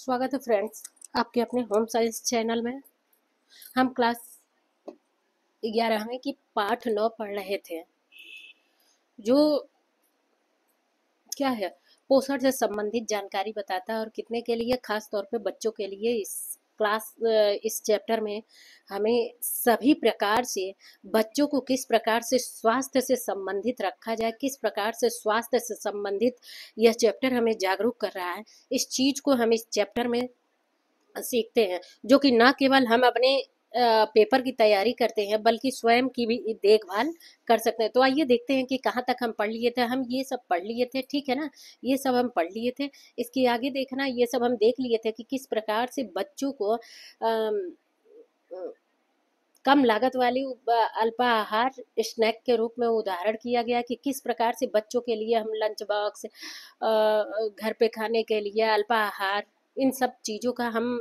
स्वागत है फ्रेंड्स आपके अपने होम साइंस चैनल में हम क्लास ग्यारहवीं की पाठ नौ पढ़ रहे थे जो क्या है पोषण से संबंधित जानकारी बताता है और कितने के लिए खास तौर पे बच्चों के लिए इस क्लास इस चैप्टर में हमें सभी प्रकार से बच्चों को किस प्रकार से स्वास्थ्य से संबंधित रखा जाए किस प्रकार से स्वास्थ्य से संबंधित यह चैप्टर हमें जागरूक कर रहा है इस चीज़ को हम इस चैप्टर में सीखते हैं जो कि न केवल हम अपने पेपर की तैयारी करते हैं बल्कि स्वयं की भी देखभाल कर सकते हैं तो आइए देखते हैं कि कहाँ तक हम पढ़ लिए थे हम ये सब पढ़ लिए थे ठीक है ना ये सब हम पढ़ लिए थे इसके आगे देखना ये सब हम देख लिए थे कि किस प्रकार से बच्चों को कम लागत वाली अल्पाहार स्नैक के रूप में उदाहरण किया गया कि किस प्रकार से बच्चों के लिए हम लंच बॉक्स घर पे खाने के लिए अल्पाहार इन सब चीज़ों का हम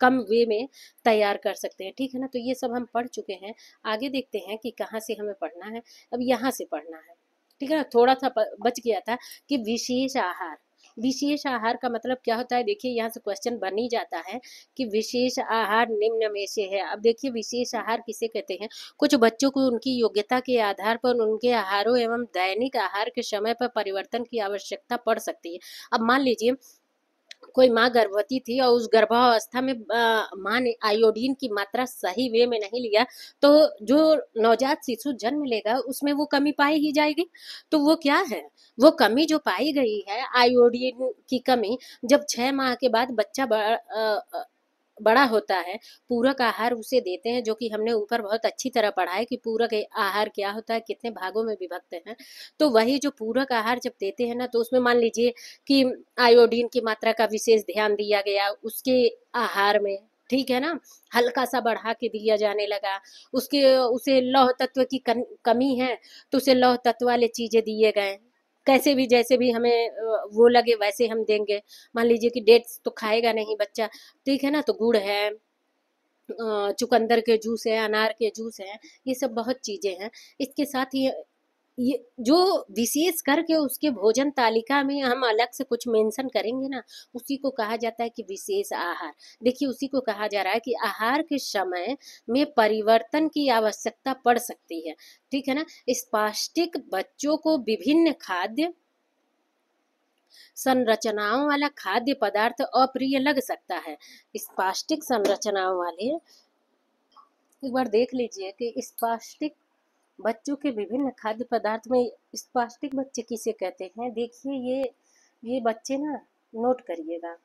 कम वे में तैयार कर सकते हैं ठीक है ना तो ये सब हम पढ़ चुके हैं आगे देखते हैं कि कहाँ से हमें पढ़ना है अब यहाँ से पढ़ना है ठीक है ना थोड़ा सा बच गया था कि विशेष आहार विशेष आहार का मतलब क्या होता है देखिए यहाँ से क्वेश्चन बन ही जाता है कि विशेष आहार निम्न में से है अब देखिए विशेष आहार किसे कहते हैं कुछ बच्चों को उनकी योग्यता के आधार पर उनके आहारों एवं दैनिक आहार के समय पर परिवर्तन की आवश्यकता पड़ सकती है अब मान लीजिए कोई माँ गर्भवती थी और उस गर्भावस्था में माँ ने आयोडीन की मात्रा सही वे में नहीं लिया तो जो नवजात शिशु जन्म लेगा उसमें वो कमी पाई ही जाएगी तो वो क्या है वो कमी जो पाई गई है आयोडीन की कमी जब छह माह के बाद बच्चा बड़ा होता है पूरक आहार उसे देते हैं जो कि हमने ऊपर बहुत अच्छी तरह पढ़ा है कि पूरक आहार क्या होता है कितने भागों में विभक्त हैं तो वही जो पूरक आहार जब देते हैं ना तो उसमें मान लीजिए कि आयोडीन की मात्रा का विशेष ध्यान दिया गया उसके आहार में ठीक है ना हल्का सा बढ़ा के दिया जाने लगा उसके उसे लौह तत्व की कमी है तो उसे लौह तत्व वाले चीजें दिए गए कैसे भी जैसे भी हमें वो लगे वैसे हम देंगे मान लीजिए कि डेट्स तो खाएगा नहीं बच्चा ठीक है ना तो गुड़ है चुकंदर के जूस है अनार के जूस है ये सब बहुत चीज़ें हैं इसके साथ ही ये जो विशेष करके उसके भोजन तालिका में हम अलग से कुछ मेंशन करेंगे ना उसी को कहा जाता है कि विशेष आहार देखिए उसी को कहा जा रहा है कि आहार के समय में परिवर्तन की आवश्यकता पड़ सकती है ठीक है ना स्पास्टिक बच्चों को विभिन्न खाद्य संरचनाओं वाला खाद्य पदार्थ अप्रिय लग सकता है स्पास्टिक संरचनाओं वाले एक बार देख लीजिए कि स्पास्टिक बच्चों के विभिन्न खाद्य पदार्थ में स्पास्टिक बच्चे किसे कहते हैं देखिए ये ये बच्चे ना नोट करिएगा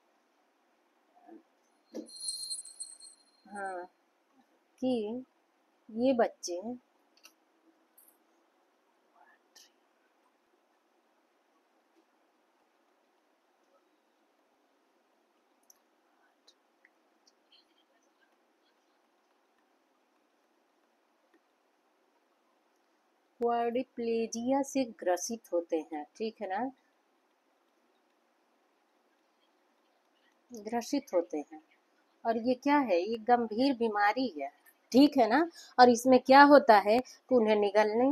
हाँ कि ये बच्चे एक्वाडिप्लेजिया से ग्रसित होते हैं ठीक है ना ग्रसित होते हैं और ये क्या है ये गंभीर बीमारी है ठीक है ना और इसमें क्या होता है कि उन्हें निगलने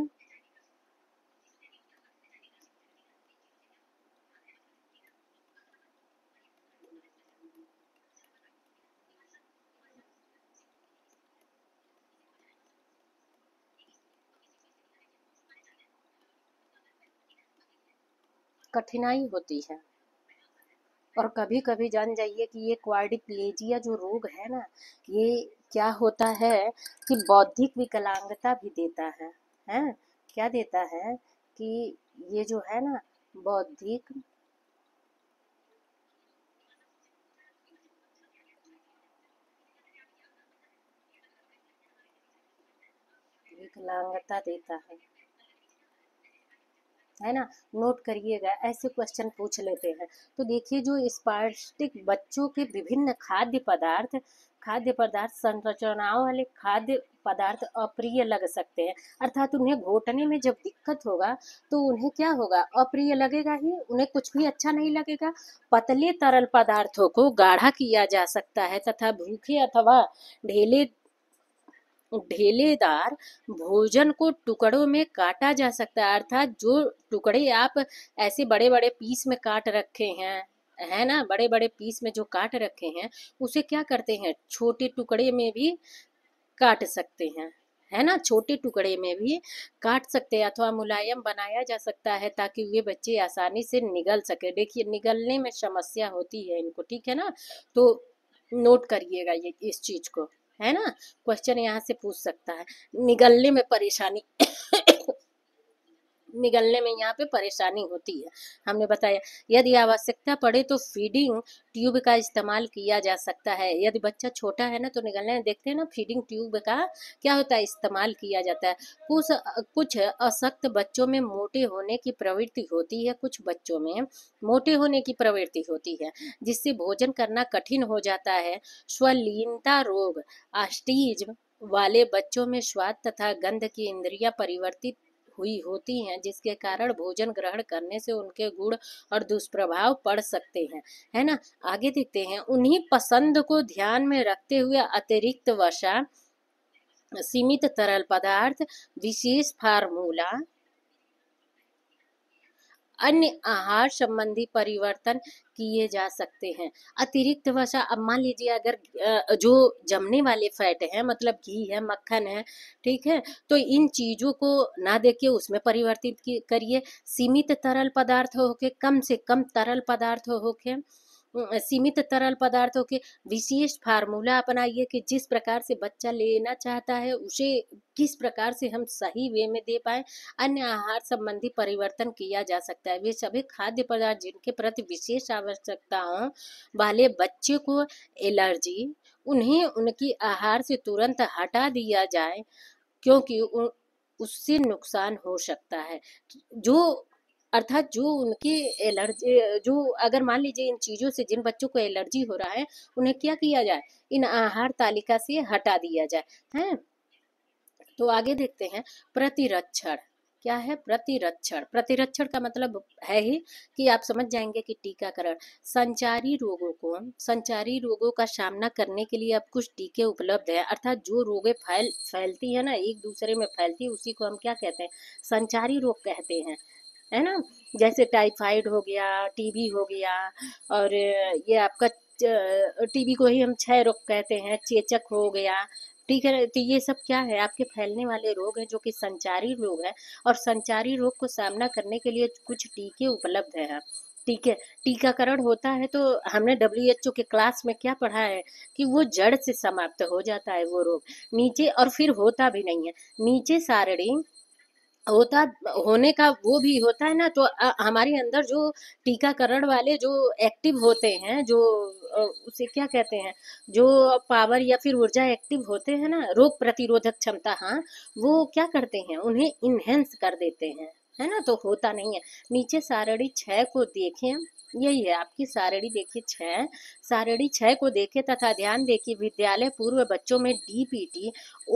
कठिनाई होती है और कभी कभी जान जाइए कि ये क्वाडिप्लेजिया जो रोग है ना ये क्या होता है कि बौद्धिक विकलांगता भी देता है हैं क्या देता है कि ये जो है ना बौद्धिक विकलांगता देता है है ना नोट करिएगा ऐसे क्वेश्चन पूछ लेते हैं तो देखिए जो स्पार्टिक बच्चों के विभिन्न खाद्य पदार्थ खाद्य पदार्थ संरचनाओं वाले खाद्य पदार्थ अप्रिय लग सकते हैं अर्थात उन्हें घोटने में जब दिक्कत होगा तो उन्हें क्या होगा अप्रिय लगेगा ही उन्हें कुछ भी अच्छा नहीं लगेगा पतले तरल पदार्थों को गाढ़ा किया जा सकता है तथा भूखे अथवा ढेले ढेलेदार भोजन को टुकड़ों में काटा जा सकता है अर्थात जो टुकड़े आप ऐसे बड़े बड़े पीस में काट रखे हैं है ना बड़े बड़े पीस में जो काट रखे हैं उसे क्या करते हैं छोटे टुकड़े में भी काट सकते हैं है ना छोटे टुकड़े में भी काट सकते हैं अथवा मुलायम बनाया जा सकता है ताकि वे बच्चे आसानी से निगल सके देखिए निगलने में समस्या होती है इनको ठीक है ना तो नोट करिएगा ये इस चीज़ को है ना क्वेश्चन यहाँ से पूछ सकता है निगलने में परेशानी निगलने में यहाँ पे परेशानी होती है हमने बताया यदि आवश्यकता पड़े तो फीडिंग ट्यूब का इस्तेमाल किया जा सकता है यदि बच्चा छोटा है ना तो निगलने देखते हैं ना फीडिंग ट्यूब का क्या होता है इस्तेमाल किया जाता है कुछ कुछ असक्त बच्चों में मोटे होने की प्रवृत्ति होती है कुछ बच्चों में मोटे होने की प्रवृत्ति होती है जिससे भोजन करना कठिन हो जाता है स्वलीनता रोग आस्टीज वाले बच्चों में स्वाद तथा गंध की इंद्रिया परिवर्तित हुई होती हैं जिसके कारण भोजन ग्रहण करने से उनके गुण और दुष्प्रभाव पड़ सकते हैं है ना आगे देखते हैं उन्हीं पसंद को ध्यान में रखते हुए अतिरिक्त वसा सीमित तरल पदार्थ विशेष फार्मूला अन्य आहार संबंधी परिवर्तन किए जा सकते हैं अतिरिक्त वसा अब मान लीजिए अगर जो जमने वाले फैट हैं मतलब घी है मक्खन है ठीक है तो इन चीज़ों को ना देखिए उसमें परिवर्तित करिए सीमित तरल पदार्थ होके कम से कम तरल पदार्थ होके सीमित तरल पदार्थों के विशेष फार्मूला अपनाइए कि जिस प्रकार से बच्चा लेना चाहता है उसे किस प्रकार से हम सही वे में दे पाए अन्य आहार संबंधी परिवर्तन किया जा सकता है वे सभी खाद्य पदार्थ जिनके प्रति विशेष आवश्यकताओं वाले बच्चे को एलर्जी उन्हें उनकी आहार से तुरंत हटा दिया जाए क्योंकि उससे नुकसान हो सकता है जो अर्थात जो उनकी एलर्जी जो अगर मान लीजिए इन चीज़ों से जिन बच्चों को एलर्जी हो रहा है उन्हें क्या किया जाए इन आहार तालिका से हटा दिया जाए हैं तो आगे देखते हैं प्रतिरक्षण क्या है प्रतिरक्षण प्रतिरक्षण का मतलब है ही कि आप समझ जाएंगे कि टीकाकरण संचारी रोगों को संचारी रोगों का सामना करने के लिए अब कुछ टीके उपलब्ध है अर्थात जो रोगे फैल फैलती है ना एक दूसरे में फैलती है उसी को हम क्या कहते हैं संचारी रोग कहते हैं है ना जैसे टाइफाइड हो गया टीबी हो गया और ये आपका टीबी को ही हम छह रोग कहते हैं चेचक हो गया ठीक है तो ये सब क्या है आपके फैलने वाले रोग हैं जो कि संचारी रोग है और संचारी रोग को सामना करने के लिए कुछ टीके उपलब्ध हैं ठीक है टीकाकरण होता है तो हमने डब्ल्यू एच ओ के क्लास में क्या पढ़ा है कि वो जड़ से समाप्त हो जाता है वो रोग नीचे और फिर होता भी नहीं है नीचे सारणी होता होने का वो भी होता है ना तो हमारे अंदर जो टीकाकरण वाले जो एक्टिव होते हैं जो उसे क्या कहते हैं जो पावर या फिर ऊर्जा एक्टिव होते हैं ना रोग प्रतिरोधक क्षमता हाँ वो क्या करते हैं उन्हें इनहेंस कर देते हैं है ना तो होता नहीं है नीचे सारणी छह को देखें यही है आपकी सारणी देखिए छह सारणी छः को देखें तथा ध्यान दें कि विद्यालय पूर्व बच्चों में डीपीटी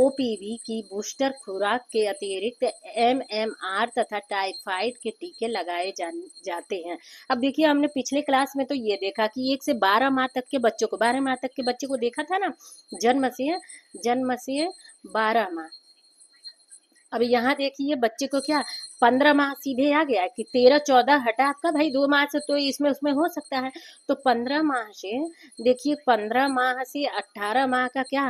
ओपीवी की बूस्टर खुराक के अतिरिक्त एमएमआर तथा टाइफाइड के टीके लगाए जा, जाते हैं अब देखिए हमने पिछले क्लास में तो ये देखा कि एक से बारह माह तक के बच्चों को बारह माह तक के बच्चे को देखा था ना जन्म से जन्म से बारह माह अब यहाँ देखिए बच्चे को क्या पंद्रह माह सीधे आ गया कि तेरह चौदह हटा आपका भाई दो माह से तो इसमें उसमें हो सकता है तो पंद्रह माह से देखिए पंद्रह माह से अट्ठारह माह का क्या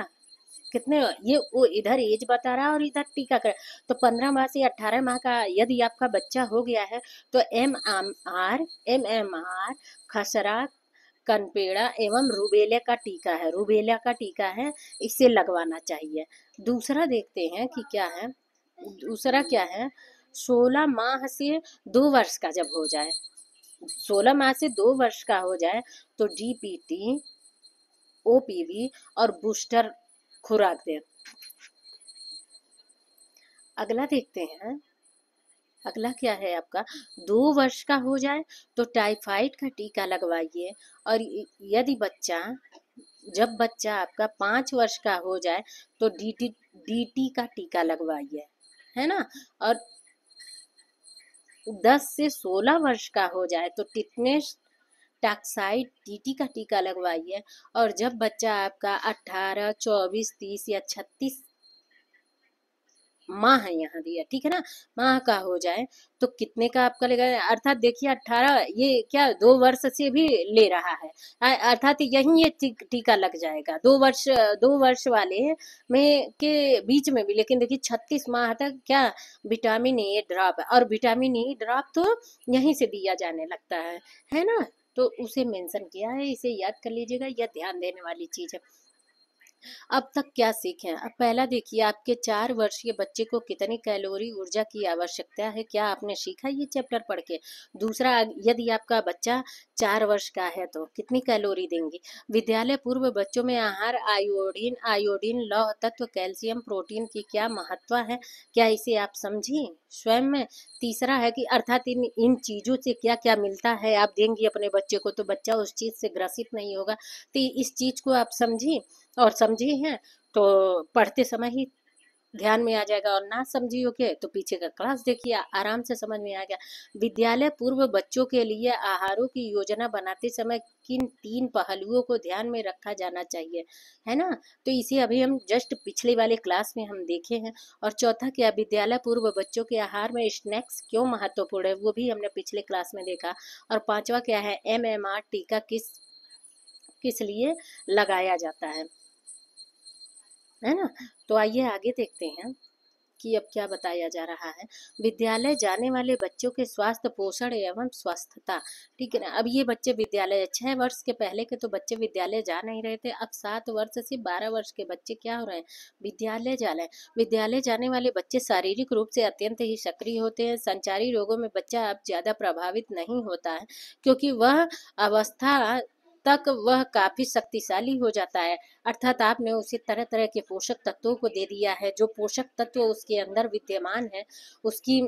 कितने ये वो इधर एज बता रहा है और इधर टीका कर तो पंद्रह माह से अट्ठारह माह का यदि आपका बच्चा हो गया है तो M M R M M R खसरा कनपेड़ा एवं रूबेला का टीका है रूबेला का टीका है इसे लगवाना चाहिए दूसरा देखते हैं कि क्या है दूसरा क्या है सोलह माह से दो वर्ष का जब हो जाए सोलह माह से दो वर्ष का हो जाए तो डीपीटी ओपीवी और बूस्टर खुराक दें अगला देखते हैं अगला क्या है आपका दो वर्ष का हो जाए तो टाइफाइड का टीका लगवाइए और यदि बच्चा जब बच्चा आपका पाँच वर्ष का हो जाए तो डी टी डी टी का टीका लगवाइए है ना और दस से सोलह वर्ष का हो जाए तो टिटनेस टी टीटी का टीका लगवाइए और जब बच्चा आपका अट्ठारह चौबीस तीस या छत्तीस माह है यहाँ दिया ठीक है ना माह का हो जाए तो कितने का आपका लेगा अर्थात देखिए अठारह ये क्या दो वर्ष से भी ले रहा है अर्थात यही ये टीका लग जाएगा दो वर्ष दो वर्ष वाले में के बीच में भी लेकिन देखिए छत्तीस माह तक क्या विटामिन ए ड्रॉप और विटामिन ई ड्रॉप तो यहीं से दिया जाने लगता है है ना तो उसे मेंशन किया है इसे याद कर लीजिएगा यह ध्यान देने वाली चीज़ है अब तक क्या सीखे अब पहला देखिए आपके चार वर्षीय बच्चे को कितनी कैलोरी ऊर्जा की आवश्यकता है क्या आपने सीखा ये चैप्टर पढ़ के दूसरा यदि आपका बच्चा चार वर्ष का है तो कितनी कैलोरी देंगी विद्यालय पूर्व बच्चों में आहार आयोडीन आयोडीन लौह तत्व कैल्शियम प्रोटीन की क्या महत्व है क्या इसे आप समझिए स्वयं में तीसरा है कि अर्थात इन इन चीज़ों से क्या क्या मिलता है आप देंगी अपने बच्चे को तो बच्चा उस चीज़ से ग्रसित नहीं होगा तो इस चीज़ को आप समझी और समझी हैं तो पढ़ते समय ही ध्यान में आ जाएगा और ना के तो पीछे का क्लास देखिए आराम से समझ में आ गया विद्यालय पूर्व बच्चों के लिए आहारों की योजना बनाते समय किन तीन पहलुओं को ध्यान में रखा जाना चाहिए है ना तो इसे अभी हम जस्ट पिछले वाले क्लास में हम देखे हैं और चौथा क्या विद्यालय पूर्व बच्चों के आहार में स्नैक्स क्यों महत्वपूर्ण है वो भी हमने पिछले क्लास में देखा और पांचवा क्या है एम टीका किस किस लिए लगाया जाता है है ना तो आइए आगे देखते हैं कि अब क्या बताया जा रहा है विद्यालय जाने वाले बच्चों के स्वास्थ्य पोषण एवं स्वस्थता ठीक है ना अब ये बच्चे विद्यालय छः वर्ष के पहले के तो बच्चे विद्यालय जा नहीं रहे थे अब सात वर्ष से बारह वर्ष के बच्चे क्या हो रहे हैं विद्यालय जा रहे हैं विद्यालय जाने वाले बच्चे शारीरिक रूप से अत्यंत ही सक्रिय होते हैं संचारी रोगों में बच्चा अब ज़्यादा प्रभावित नहीं होता है क्योंकि वह अवस्था तक वह काफी शक्तिशाली हो जाता है अर्थात आपने उसे तरह तरह के पोषक तत्वों को दे दिया है जो पोषक तत्व उसके अंदर विद्यमान है उसकी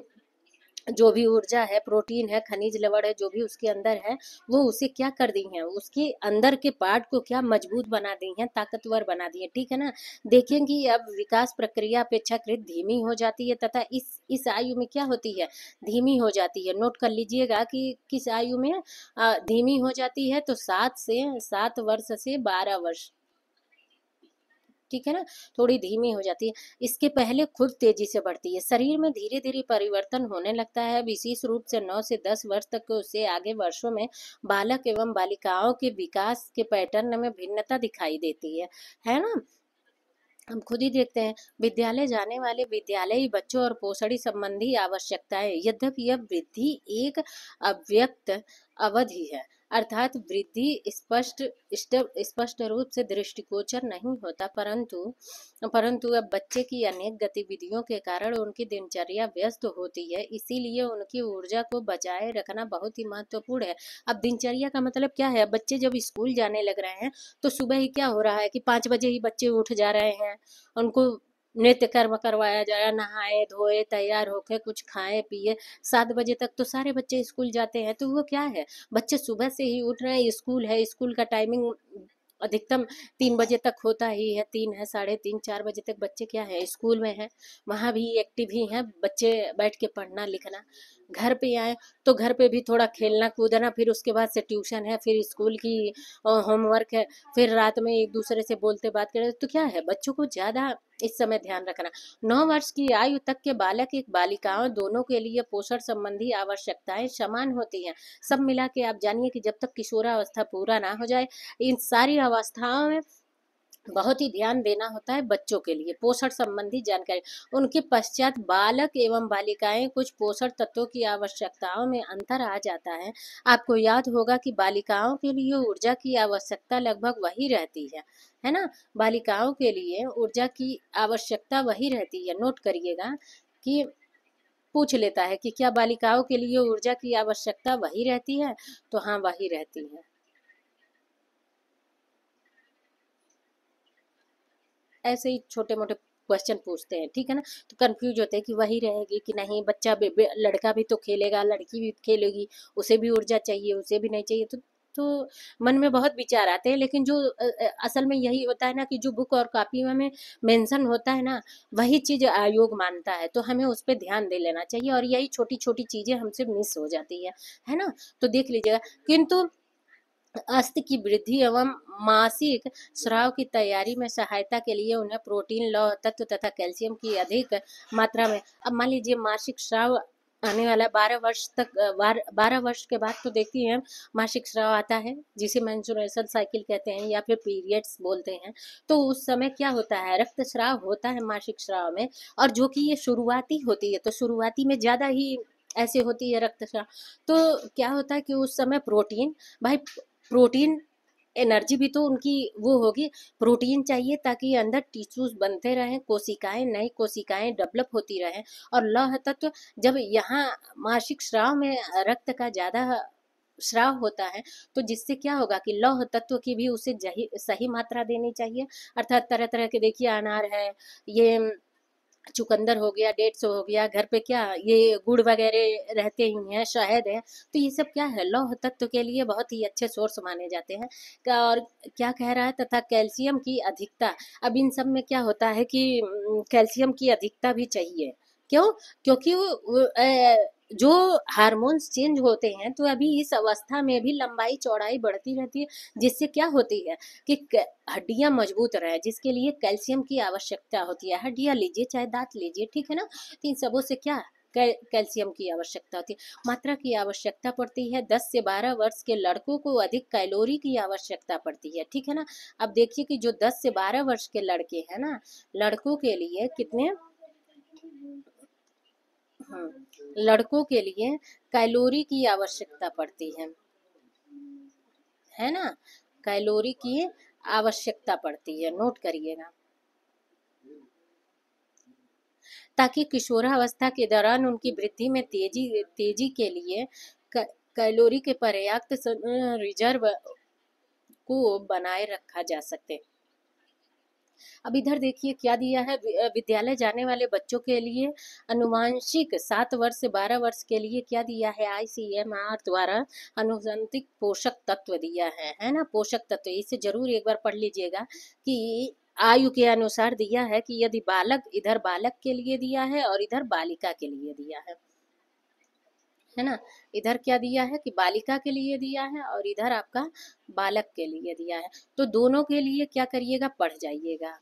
जो भी ऊर्जा है प्रोटीन है खनिज लवण है जो भी उसके अंदर है वो उसे क्या कर दी हैं उसके अंदर के पार्ट को क्या मजबूत बना दी हैं ताकतवर बना दी है ठीक है ना देखेंगे अब विकास प्रक्रिया अपेक्षाकृत धीमी हो जाती है तथा इस इस आयु में क्या होती है धीमी हो जाती है नोट कर लीजिएगा कि किस आयु में धीमी हो जाती है तो सात से सात वर्ष से बारह वर्ष ठीक है ना थोड़ी धीमी हो जाती है इसके पहले खुद तेजी से बढ़ती है शरीर में धीरे धीरे परिवर्तन होने लगता है विशेष रूप से नौ से दस वर्ष तक उससे आगे वर्षों में बालक एवं बालिकाओं के विकास के पैटर्न में भिन्नता दिखाई देती है है ना हम खुद ही देखते हैं विद्यालय जाने वाले विद्यालयी बच्चों और पोषणी संबंधी आवश्यकताएं यद्यपि यह वृद्धि एक अव्यक्त अवधि है अर्थात वृद्धि स्पष्ट स्पष्ट रूप से दृष्टिगोचर नहीं होता परंतु परंतु अब बच्चे की अनेक गतिविधियों के कारण उनकी दिनचर्या व्यस्त होती है इसीलिए उनकी ऊर्जा को बचाए रखना बहुत ही महत्वपूर्ण है अब दिनचर्या का मतलब क्या है बच्चे जब स्कूल जाने लग रहे हैं तो सुबह ही क्या हो रहा है कि पाँच बजे ही बच्चे उठ जा रहे हैं उनको नृत्य कर्म करवाया जाए नहाए धोए तैयार होके कुछ खाए पिए सात बजे तक तो सारे बच्चे स्कूल जाते हैं तो वो क्या है बच्चे सुबह से ही उठ रहे हैं स्कूल है स्कूल का टाइमिंग अधिकतम तीन बजे तक होता ही है तीन है साढ़े तीन चार बजे तक बच्चे क्या है स्कूल में है वहाँ भी एक्टिव ही हैं बच्चे बैठ के पढ़ना लिखना घर पे आए तो घर पे भी थोड़ा खेलना कूदना फिर उसके बाद से ट्यूशन है फिर स्कूल की होमवर्क है फिर रात में एक दूसरे से बोलते बात करें तो क्या है बच्चों को ज़्यादा इस समय ध्यान रखना नौ वर्ष की आयु तक के बालक एक बालिकाओं दोनों के लिए पोषण संबंधी आवश्यकताएं समान होती हैं सब मिला के आप जानिए कि जब तक किशोरावस्था पूरा ना हो जाए इन सारी अवस्थाओं में बहुत ही ध्यान देना होता है बच्चों के लिए पोषण संबंधी जानकारी उनके पश्चात बालक एवं बालिकाएं कुछ पोषण तत्वों की आवश्यकताओं में अंतर आ जाता है आपको याद होगा कि बालिकाओं के लिए ऊर्जा की आवश्यकता लगभग वही रहती है है ना बालिकाओं के लिए ऊर्जा की आवश्यकता वही रहती है नोट करिएगा कि पूछ लेता है कि क्या बालिकाओं के लिए ऊर्जा की आवश्यकता वही रहती है तो हाँ वही रहती है ऐसे ही छोटे मोटे क्वेश्चन पूछते हैं ठीक है ना तो कंफ्यूज होते हैं कि वही रहेगी कि नहीं बच्चा बे, बे, लड़का भी तो खेलेगा लड़की भी खेलेगी उसे भी ऊर्जा चाहिए उसे भी नहीं चाहिए तो तो मन में बहुत विचार आते हैं लेकिन जो असल में यही होता है ना कि जो बुक और कॉपी में मेंशन होता है ना वही चीज़ आयोग मानता है तो हमें उस पर ध्यान दे लेना चाहिए और यही छोटी छोटी चीज़ें हमसे मिस हो जाती है है ना तो देख लीजिएगा किंतु अस्त की वृद्धि एवं मासिक स्राव की तैयारी में सहायता के लिए उन्हें प्रोटीन लौह तत्व तथा कैल्शियम की अधिक मात्रा में अब मान लीजिए मासिक स्राव आने वाला बारह वर्ष तक बारह वर्ष के बाद तो देखती हैं मासिक स्राव आता है जिसे मैंसुरेशन साइकिल कहते हैं या फिर पीरियड्स बोलते हैं तो उस समय क्या होता है रक्त स्राव होता है मासिक स्राव में और जो कि ये शुरुआती होती है तो शुरुआती में ज़्यादा ही ऐसे होती है रक्त स्राव तो क्या होता है कि उस समय प्रोटीन भाई प्रोटीन एनर्जी भी तो उनकी वो होगी प्रोटीन चाहिए ताकि अंदर टिश्यूज बनते रहें कोशिकाएं नई कोशिकाएं डेवलप होती रहें और लौह तत्व जब यहाँ मासिक श्राव में रक्त का ज़्यादा श्राव होता है तो जिससे क्या होगा कि लौह तत्व की भी उसे सही मात्रा देनी चाहिए अर्थात तरह तरह के देखिए अनार है ये चुकंदर हो गया डेढ़ सौ हो गया घर पे क्या ये गुड़ वगैरह रहते ही हैं शहद है तो ये सब क्या है लौह तत्व के लिए बहुत ही अच्छे सोर्स माने जाते हैं और क्या कह रहा है तथा कैल्शियम की अधिकता अब इन सब में क्या होता है कि कैल्शियम की अधिकता भी चाहिए क्यों क्योंकि जो हार्मोन्स चेंज होते हैं तो अभी इस अवस्था में भी लंबाई चौड़ाई बढ़ती रहती है जिससे क्या होती है कि हड्डियां मजबूत रहे जिसके लिए कैल्शियम की आवश्यकता होती है हड्डियां लीजिए चाहे दांत लीजिए ठीक है ना तो इन सबों से क्या कैल्शियम की आवश्यकता होती है मात्रा की आवश्यकता पड़ती है दस से बारह वर्ष के लड़कों को अधिक कैलोरी की आवश्यकता पड़ती है ठीक है ना अब देखिए कि जो दस से बारह वर्ष के लड़के हैं ना लड़कों के लिए कितने हाँ, लड़कों के लिए कैलोरी की आवश्यकता पड़ती है है ना कैलोरी की आवश्यकता पड़ती है नोट करिएगा ताकि किशोरावस्था के दौरान उनकी वृद्धि में तेजी तेजी के लिए कैलोरी के पर्याप्त रिजर्व को बनाए रखा जा सके अब इधर देखिए क्या दिया है विद्यालय जाने वाले बच्चों के लिए अनुवांशिक सात वर्ष से बारह वर्ष के लिए क्या दिया है आईसीएमआर द्वारा अनुसंधिक पोषक तत्व दिया है है ना पोषक तत्व इसे जरूर एक बार पढ़ लीजिएगा कि आयु के अनुसार दिया है कि यदि बालक इधर बालक के लिए दिया है और इधर बालिका के लिए दिया है है ना इधर क्या दिया है कि बालिका के लिए दिया है और इधर आपका बालक के लिए दिया है तो दोनों के लिए क्या करिएगा पढ़ जाइएगा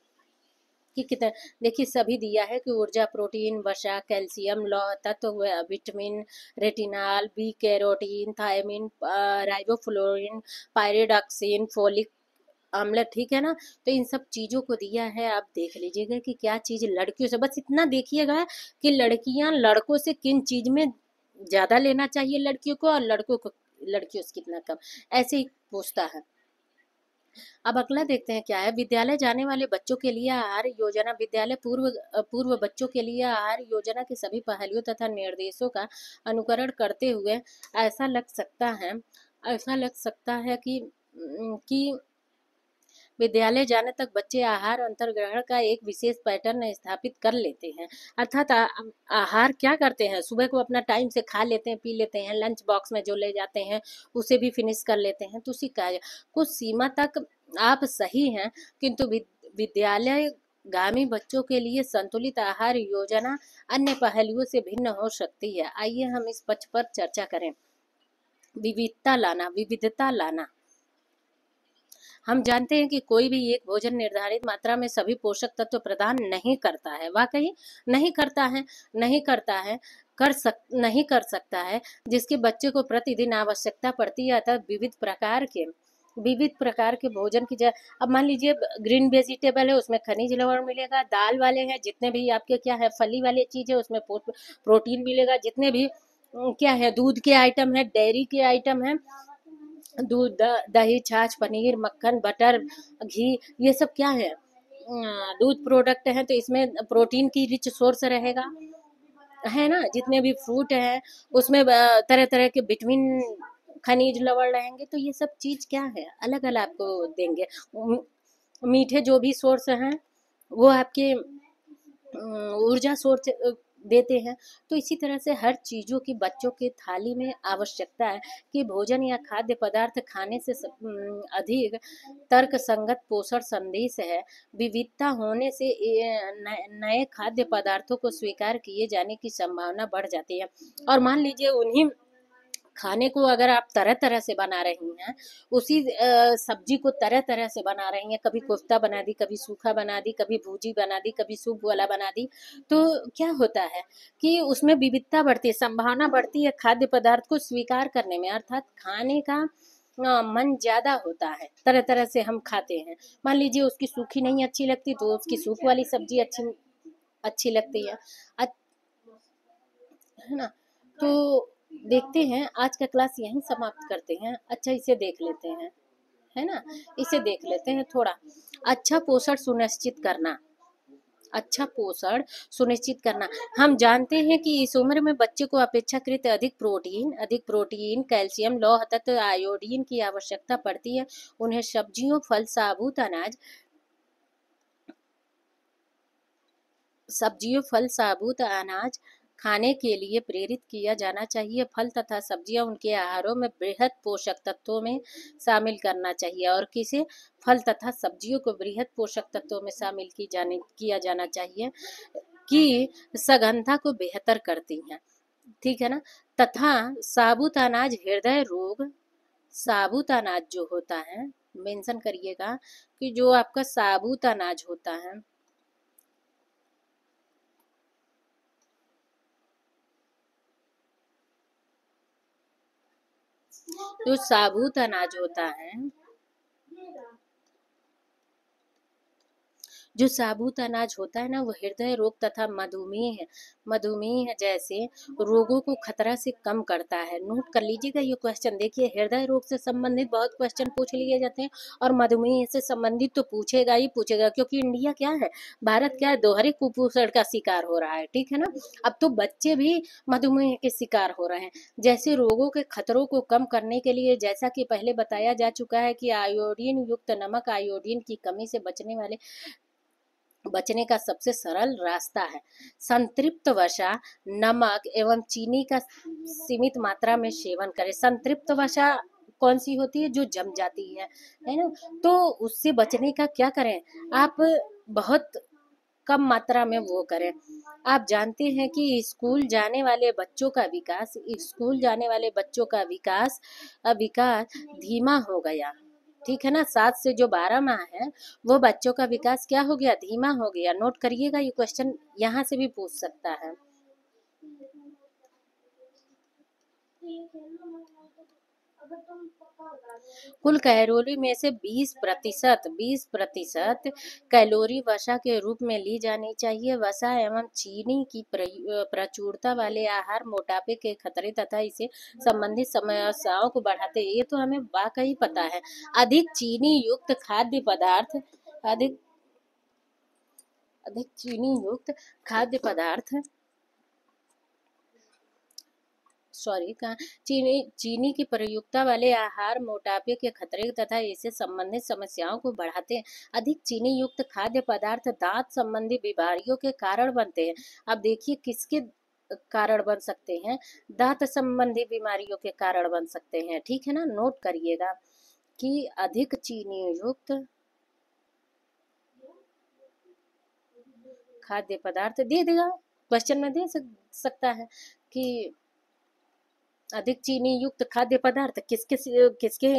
कि कितना देखिए सभी दिया है कि ऊर्जा प्रोटीन वसा कैल्शियम लौह तत्व vitamin retinol B carotene thiamine riboflavin pyridoxine folic आमला ठीक है ना तो इन सब चीज़ों को दिया है आप देख लीजिएगा कि क्या चीज़ लड़कियों से बस इतना देखिएगा कि लड़कियां लड़कों से किन चीज़ में ज़्यादा लेना चाहिए लड़कियों को और लड़कों को लड़कियों से कितना कम ऐसे ही पूछता है अब अगला देखते हैं क्या है विद्यालय जाने वाले बच्चों के लिए आहार योजना विद्यालय पूर्व पूर्व बच्चों के लिए आहार योजना के सभी पहलुओं तथा निर्देशों का अनुकरण करते हुए ऐसा लग सकता है ऐसा लग सकता है कि कि विद्यालय जाने तक बच्चे आहार अंतर्ग्रहण का एक विशेष पैटर्न स्थापित कर लेते हैं अर्थात आहार क्या करते हैं सुबह को अपना टाइम से खा लेते हैं पी लेते हैं लंच बॉक्स में जो ले जाते हैं उसे भी फिनिश कर लेते हैं तो उसी कार्य कुछ सीमा तक आप सही हैं किंतु विद्यालय गामी बच्चों के लिए संतुलित आहार योजना अन्य पहलुओं से भिन्न हो सकती है आइए हम इस पक्ष पर चर्चा करें विविधता लाना विविधता लाना हम जानते हैं कि कोई भी एक भोजन निर्धारित मात्रा में सभी पोषक तत्व प्रदान नहीं करता है वाकई नहीं करता है नहीं करता है कर सक नहीं कर सकता है जिसके बच्चे को प्रतिदिन आवश्यकता पड़ती है अतः विविध प्रकार के विविध प्रकार के भोजन की अब मान लीजिए ग्रीन वेजिटेबल है उसमें खनिज लवण मिलेगा दाल वाले हैं जितने भी आपके क्या है फली वाले चीज़ है उसमें प्रोटीन मिलेगा जितने भी क्या है दूध के आइटम है डेयरी के आइटम है दूध दही छाछ पनीर मक्खन बटर घी ये सब क्या है दूध प्रोडक्ट है तो इसमें प्रोटीन की रिच सोर्स रहेगा है ना जितने भी फ्रूट हैं उसमें तरह तरह के विटामिन खनिज लवण रहेंगे तो ये सब चीज़ क्या है अलग अलग आपको देंगे मीठे जो भी सोर्स हैं वो आपके ऊर्जा सोर्स देते हैं तो इसी तरह से हर चीज़ों की बच्चों के थाली में आवश्यकता है कि भोजन या खाद्य पदार्थ खाने से अधिक तर्क संगत पोषण संदेश है विविधता होने से नए खाद्य पदार्थों को स्वीकार किए जाने की संभावना बढ़ जाती है और मान लीजिए उन्हीं खाने को अगर आप तरह तरह से बना रही हैं उसी सब्जी को तरह तरह से बना रही हैं कभी कोफ्ता बना दी कभी सूखा बना दी कभी भूजी बना दी कभी सूप वाला बना दी तो क्या होता है कि उसमें विविधता बढ़ती है संभावना बढ़ती है खाद्य पदार्थ को स्वीकार करने में अर्थात खाने का मन ज़्यादा होता है तरह तरह से हम खाते हैं मान लीजिए उसकी सूखी नहीं अच्छी लगती तो उसकी सूप वाली सब्जी अच्छी अच्छी लगती है है ना तो देखते हैं आज का क्लास यहीं समाप्त करते हैं अच्छा इसे देख लेते हैं है ना इसे देख लेते हैं थोड़ा अच्छा पोषण सुनिश्चित करना अच्छा पोषण सुनिश्चित करना हम जानते हैं कि इस उम्र में बच्चे को अपेक्षाकृत अधिक प्रोटीन अधिक प्रोटीन कैल्शियम लौह तत्व आयोडीन की आवश्यकता पड़ती है उन्हें सब्जियों फल साबुत अनाज सब्जियों फल साबुत अनाज खाने के लिए प्रेरित किया जाना चाहिए फल तथा सब्जियां उनके आहारों में बेहद पोषक तत्वों में शामिल करना चाहिए और किसी फल तथा सब्जियों को बृहद पोषक तत्वों में शामिल की जाने किया जाना चाहिए कि सघनता को बेहतर करती हैं ठीक है ना तथा साबुत अनाज हृदय रोग साबुत अनाज जो होता है मेंशन करिएगा कि जो आपका साबुत अनाज होता है जो साबुत अनाज होता है जो साबुत अनाज होता है ना वो हृदय रोग तथा मधुमेह है मधुमेह जैसे रोगों को खतरा से कम करता है नोट कर लीजिएगा ये क्वेश्चन देखिए हृदय रोग से संबंधित बहुत क्वेश्चन पूछ लिए जाते हैं और मधुमेह से संबंधित तो पूछेगा ही पूछेगा क्योंकि इंडिया क्या है भारत क्या है दोहरे कुपोषण का शिकार हो रहा है ठीक है ना अब तो बच्चे भी मधुमेह के शिकार हो रहे हैं जैसे रोगों के खतरों को कम करने के लिए जैसा कि पहले बताया जा चुका है कि आयोडीन युक्त नमक आयोडीन की कमी से बचने वाले बचने का सबसे सरल रास्ता है संतृप्त वसा नमक एवं चीनी का सीमित मात्रा में सेवन करें संतृप्त वसा कौन सी होती है जो जम जाती है है ना तो उससे बचने का क्या करें आप बहुत कम मात्रा में वो करें आप जानते हैं कि स्कूल जाने वाले बच्चों का विकास स्कूल जाने वाले बच्चों का विकास विकास धीमा हो गया ठीक है ना सात से जो बारह माह है वो बच्चों का विकास क्या हो गया धीमा हो गया नोट करिएगा ये क्वेश्चन यहाँ से भी पूछ सकता है कुल कैलोरी में से 20 प्रतिशत बीस प्रतिशत कैलोरी वसा के रूप में ली जानी चाहिए वसा एवं चीनी की प्रचुरता वाले आहार मोटापे के खतरे तथा इसे संबंधित समस्याओं को बढ़ाते ये तो हमें वाकई पता है अधिक चीनी युक्त खाद्य पदार्थ अधिक अधिक चीनी युक्त खाद्य पदार्थ सॉरी चीनी चीनी की प्रयुक्ता वाले आहार मोटापे के खतरे तथा इससे संबंधित समस्याओं को बढ़ाते हैं अधिक चीनी युक्त खाद्य पदार्थ दांत संबंधी बीमारियों के कारण बनते हैं अब देखिए किसके कारण बन सकते हैं दांत संबंधी बीमारियों के कारण बन सकते हैं ठीक है ना नोट करिएगा कि अधिक चीनी युक्त खाद्य पदार्थ दे देगा क्वेश्चन में दे सकता है कि अधिक चीनी युक्त खाद्य पदार्थ किसके किसके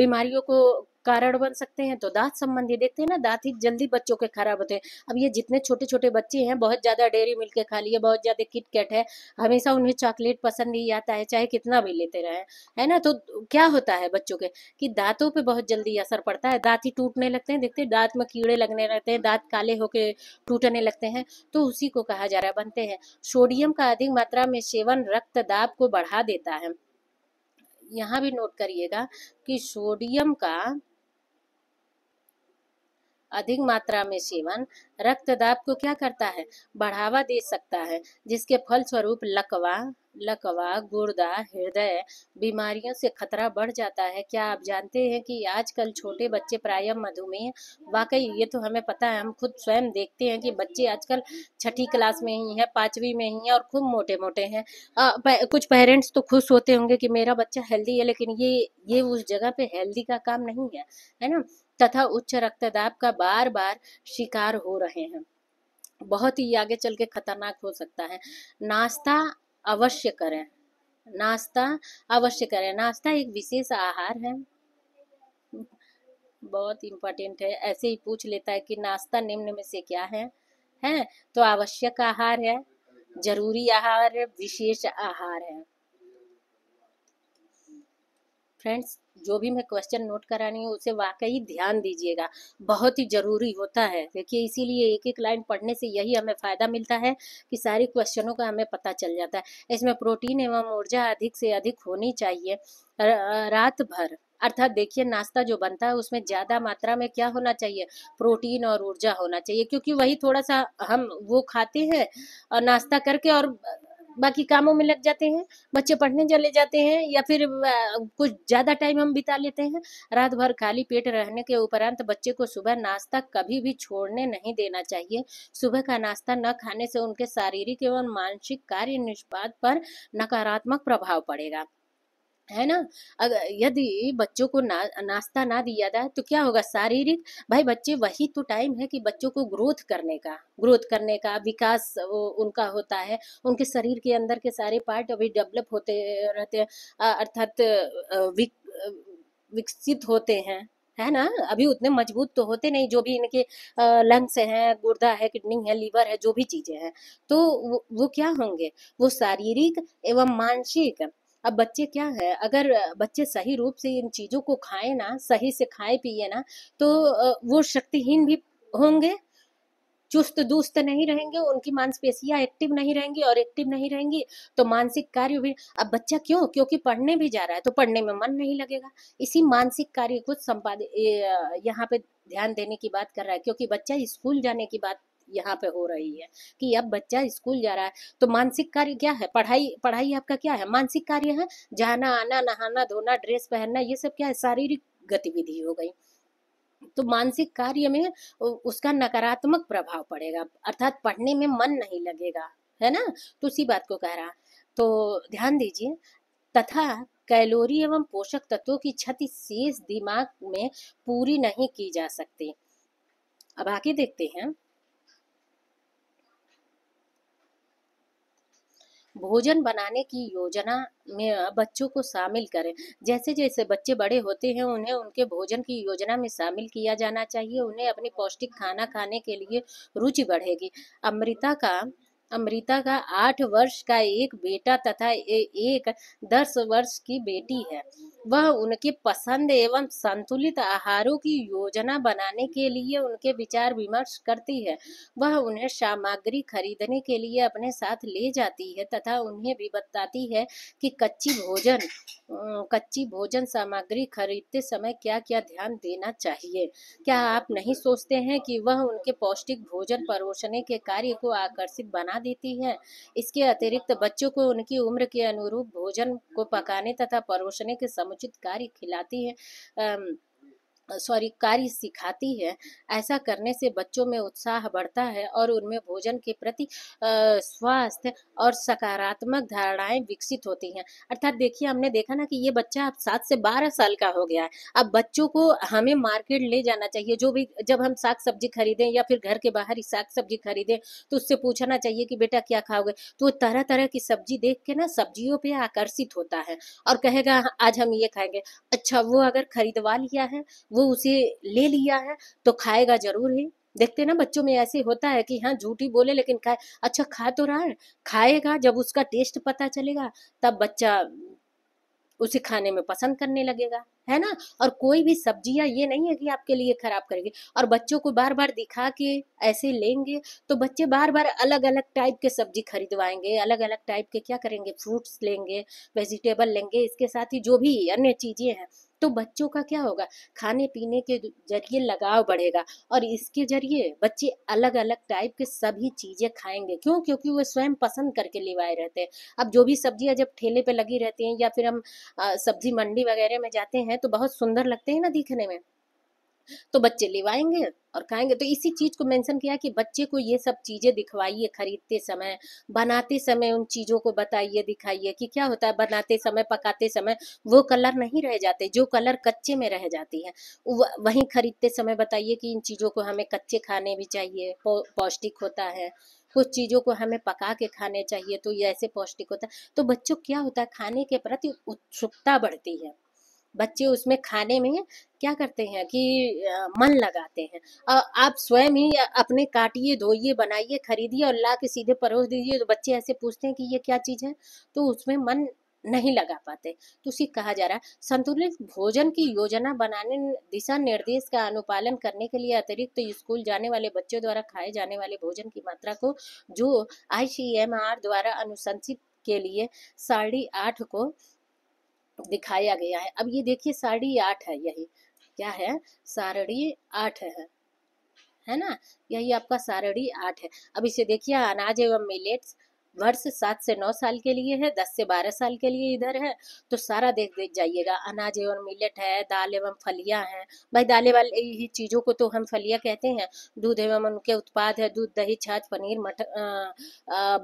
बीमारियों को कारण बन सकते हैं तो दांत संबंधी देखते हैं ना दांत ही जल्दी बच्चों के खराब होते हैं अब ये जितने छोटे छोटे बच्चे हैं बहुत ज़्यादा डेयरी मिल्क के खा लिए बहुत ज़्यादा किटकैट है हमेशा उन्हें चॉकलेट पसंद ही आता है चाहे कितना भी लेते रहे है ना तो क्या होता है बच्चों के कि दांतों पर बहुत जल्दी असर पड़ता है दांत ही टूटने लगते हैं देखते हैं दांत में कीड़े लगने लगते हैं दांत काले होके टूटने लगते हैं तो उसी को कहा जा रहा है बनते हैं सोडियम का अधिक मात्रा में सेवन रक्त दाब को बढ़ा देता है यहाँ भी नोट करिएगा कि सोडियम का अधिक मात्रा में सेवन रक्तदाब को क्या करता है बढ़ावा दे सकता है जिसके स्वरूप लकवा लकवा गुर्दा हृदय बीमारियों से खतरा बढ़ जाता है क्या आप जानते हैं कि आजकल छोटे बच्चे प्राय मधुमेह वाकई ये तो हमें पता है हम खुद स्वयं देखते हैं कि बच्चे आजकल छठी क्लास में ही है पांचवी में ही है और खूब मोटे मोटे हैं कुछ पेरेंट्स तो खुश होते होंगे कि मेरा बच्चा हेल्दी है लेकिन ये ये उस जगह पे हेल्दी का काम नहीं है है ना तथा उच्च रक्तदाब का बार बार शिकार हो रहे हैं बहुत ही आगे चल के खतरनाक हो सकता है नाश्ता अवश्य करें नाश्ता अवश्य करें नाश्ता एक विशेष आहार है बहुत इम्पोर्टेंट है ऐसे ही पूछ लेता है कि नाश्ता निम्न में से क्या है है तो आवश्यक आहार है जरूरी आहार है विशेष आहार है फ्रेंड्स जो भी मैं क्वेश्चन नोट करानी है उसे वाकई ध्यान दीजिएगा बहुत ही ज़रूरी होता है देखिए इसीलिए एक एक लाइन पढ़ने से यही हमें फ़ायदा मिलता है कि सारे क्वेश्चनों का हमें पता चल जाता है इसमें प्रोटीन एवं ऊर्जा अधिक से अधिक होनी चाहिए रात भर अर्थात देखिए नाश्ता जो बनता है उसमें ज़्यादा मात्रा में क्या होना चाहिए प्रोटीन और ऊर्जा होना चाहिए क्योंकि वही थोड़ा सा हम वो खाते हैं और नाश्ता करके और बाकी कामों में लग जाते हैं बच्चे पढ़ने चले जाते हैं या फिर कुछ ज़्यादा टाइम हम बिता लेते हैं रात भर खाली पेट रहने के उपरांत बच्चे को सुबह नाश्ता कभी भी छोड़ने नहीं देना चाहिए सुबह का नाश्ता न खाने से उनके शारीरिक एवं मानसिक कार्य निष्पाद पर नकारात्मक प्रभाव पड़ेगा है ना अगर यदि बच्चों को ना नाश्ता ना दिया जाए तो क्या होगा शारीरिक भाई बच्चे वही तो टाइम है कि बच्चों को ग्रोथ करने का ग्रोथ करने का विकास उनका होता है उनके शरीर के अंदर के सारे पार्ट अभी डेवलप होते रहते हैं अर्थात विक, विकसित होते हैं है ना अभी उतने मजबूत तो होते नहीं जो भी इनके लंग्स हैं गुर्दा है किडनी है लीवर है जो भी चीजें हैं तो वो, वो क्या होंगे वो शारीरिक एवं मानसिक अब बच्चे क्या है अगर बच्चे सही रूप से इन चीज़ों को खाए ना सही से खाए पिए ना तो वो शक्तिहीन भी होंगे चुस्त दुस्त नहीं रहेंगे उनकी मांसपेशियां एक्टिव नहीं रहेंगी और एक्टिव नहीं रहेंगी तो मानसिक कार्य भी अब बच्चा क्यों क्योंकि पढ़ने भी जा रहा है तो पढ़ने में मन नहीं लगेगा इसी मानसिक कार्य को संपादित यहाँ पे ध्यान देने की बात कर रहा है क्योंकि बच्चा स्कूल जाने की बात यहाँ पे हो रही है कि अब बच्चा स्कूल जा रहा है तो मानसिक कार्य क्या है पढ़ाई पढ़ाई आपका क्या है मानसिक कार्य है जाना आना नहाना धोना ड्रेस पहनना ये सब क्या है शारीरिक गतिविधि हो गई तो मानसिक कार्य में उसका नकारात्मक प्रभाव पड़ेगा अर्थात पढ़ने में मन नहीं लगेगा है ना तो उसी बात को कह रहा तो ध्यान दीजिए तथा कैलोरी एवं पोषक तत्वों की क्षति शेष दिमाग में पूरी नहीं की जा सकती अब आगे देखते हैं भोजन बनाने की योजना में बच्चों को शामिल करें जैसे जैसे बच्चे बड़े होते हैं उन्हें उनके भोजन की योजना में शामिल किया जाना चाहिए उन्हें अपनी पौष्टिक खाना खाने के लिए रुचि बढ़ेगी अमृता का अमृता का आठ वर्ष का एक बेटा तथा एक दस वर्ष की बेटी है वह उनके पसंद एवं संतुलित आहारों की योजना बनाने के लिए उनके विचार विमर्श करती है वह उन्हें सामग्री खरीदने के लिए अपने साथ ले जाती है तथा उन्हें भी बताती है कि कच्ची भोजन कच्ची भोजन सामग्री खरीदते समय क्या क्या ध्यान देना चाहिए क्या आप नहीं सोचते हैं कि वह उनके पौष्टिक भोजन परोसने के कार्य को आकर्षित बना बना देती है इसके अतिरिक्त बच्चों को उनकी उम्र के अनुरूप भोजन को पकाने तथा परोसने के समुचित कार्य खिलाती है सॉरी कार्य सिखाती है ऐसा करने से बच्चों में उत्साह बढ़ता है और उनमें भोजन के प्रति स्वास्थ्य और सकारात्मक धारणाएं विकसित होती हैं अर्थात देखिए हमने देखा ना कि ये बच्चा अब सात से बारह साल का हो गया है अब बच्चों को हमें मार्केट ले जाना चाहिए जो भी जब हम साग सब्जी खरीदें या फिर घर के बाहर ही साग सब्जी खरीदें तो उससे पूछना चाहिए कि बेटा क्या खाओगे तो तरह तरह की सब्जी देख के ना सब्जियों पर आकर्षित होता है और कहेगा हाँ, आज हम ये खाएंगे अच्छा वो अगर खरीदवा लिया है वो उसे ले लिया है तो खाएगा जरूर ही देखते ना बच्चों में ऐसे होता है कि हाँ झूठी बोले लेकिन खाए अच्छा खा तो रहा है खाएगा जब उसका टेस्ट पता चलेगा तब बच्चा उसे खाने में पसंद करने लगेगा है ना और कोई भी सब्जियां ये नहीं है कि आपके लिए खराब करेगी और बच्चों को बार बार दिखा के ऐसे लेंगे तो बच्चे बार बार अलग अलग टाइप के सब्जी खरीदवाएंगे अलग अलग टाइप के क्या करेंगे फ्रूट्स लेंगे वेजिटेबल लेंगे इसके साथ ही जो भी अन्य चीजें हैं तो बच्चों का क्या होगा खाने पीने के जरिए लगाव बढ़ेगा और इसके जरिए बच्चे अलग अलग टाइप के सभी चीज़ें खाएंगे क्यों क्योंकि वे स्वयं पसंद करके लिवाए रहते हैं अब जो भी सब्जियां जब ठेले पे लगी रहती हैं या फिर हम सब्जी मंडी वगैरह में जाते हैं तो बहुत सुंदर लगते हैं ना दिखने में तो बच्चे लेवाएंगे और खाएंगे तो इसी चीज को मेंशन किया कि बच्चे को ये सब चीजें दिखवाइए खरीदते समय बनाते समय उन चीजों को बताइए दिखाइए कि क्या होता है बनाते समय पकाते समय वो कलर नहीं रह जाते जो कलर कच्चे में रह जाती है वहीं खरीदते समय बताइए कि इन चीजों को हमें कच्चे खाने भी चाहिए पौष्टिक होता है कुछ चीज़ों को हमें पका के खाने चाहिए तो ये ऐसे पौष्टिक होता है तो बच्चों क्या होता है खाने के प्रति उत्सुकता बढ़ती है बच्चे उसमें खाने में क्या करते हैं कि मन लगाते हैं और आप स्वयं ही अपने काटिए धोइए बनाइए खरीदिए और ला के सीधे परोस दीजिए तो बच्चे ऐसे पूछते हैं कि ये क्या चीज़ है तो उसमें मन नहीं लगा पाते तो उसी कहा जा रहा है संतुलित भोजन की योजना बनाने दिशा निर्देश का अनुपालन करने के लिए अतिरिक्त तो स्कूल जाने वाले बच्चों द्वारा खाए जाने वाले भोजन की मात्रा को जो आई द्वारा अनुशंसित के लिए साढ़े आठ को दिखाया गया है अब ये देखिए साढ़ी आठ है यही क्या है सारड़ी आठ है है ना यही आपका सारड़ी आठ है अब इसे देखिए अनाज एवं मिलेट्स वर्ष सात से नौ साल के लिए है दस से बारह साल के लिए इधर है तो सारा देख देख जाइएगा अनाज एवं मिलेट है दाल एवं फलियां हैं भाई वाले ही चीज़ों को तो हम फलियां कहते हैं दूध एवं उनके उत्पाद है दूध दही छाछ पनीर मट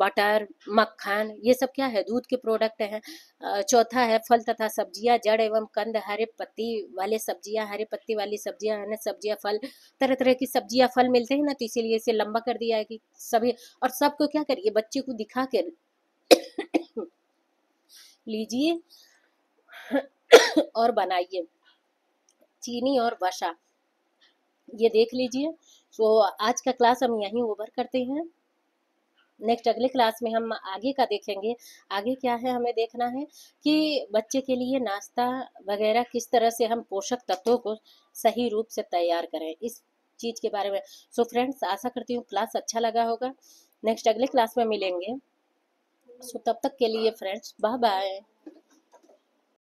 बटर मक्खन ये सब क्या है दूध के प्रोडक्ट हैं चौथा है फल तथा सब्जियां जड़ एवं कंद हरे पत्ती वाले सब्जियां हरे पत्ती वाली सब्जियां है सब्जियां फल तरह तरह की सब्जियां फल मिलते हैं ना तो इसीलिए इसे लंबा कर दिया है कि सभी और सबको क्या करिए बच्चे को दिखा क्षमा कर लीजिए और बनाइए चीनी और वसा ये देख लीजिए तो आज का क्लास हम यहीं ओवर करते हैं नेक्स्ट अगले क्लास में हम आगे का देखेंगे आगे क्या है हमें देखना है कि बच्चे के लिए नाश्ता वगैरह किस तरह से हम पोषक तत्वों को सही रूप से तैयार करें इस चीज़ के बारे में सो so फ्रेंड्स आशा करती हूँ क्लास अच्छा लगा होगा नेक्स्ट अगले क्लास में मिलेंगे सो तब तक के लिए फ्रेंड्स बाय बाय